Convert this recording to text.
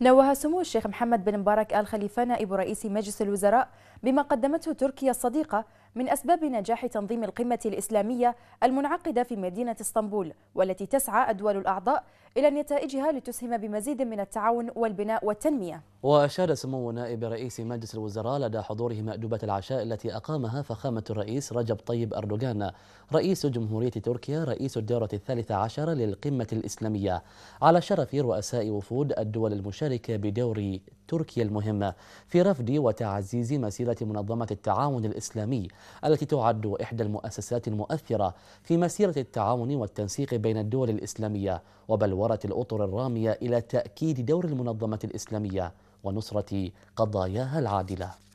نوه سمو الشيخ محمد بن مبارك آل خليفة نائب رئيس مجلس الوزراء بما قدمته تركيا الصديقة من أسباب نجاح تنظيم القمة الإسلامية المنعقدة في مدينة اسطنبول والتي تسعى الدول الأعضاء إلى نتائجها لتسهم بمزيد من التعاون والبناء والتنمية وأشاد سمو نائب رئيس مجلس الوزراء لدى حضوره مأدوبة العشاء التي أقامها فخامة الرئيس رجب طيب أردوغان رئيس جمهورية تركيا رئيس الدورة الثالثة عشرة للقمة الإسلامية على شرف رؤساء وفود الدول المشاركة بدور تركيا المهمة في رفض وتعزيز مسيرة منظمة التعاون الإسلامي التي تعد إحدى المؤسسات المؤثرة في مسيرة التعاون والتنسيق بين الدول الإسلامية وبلورة الأطر الرامية إلى تأكيد دور المنظمة الإسلامية ونصرة قضاياها العادلة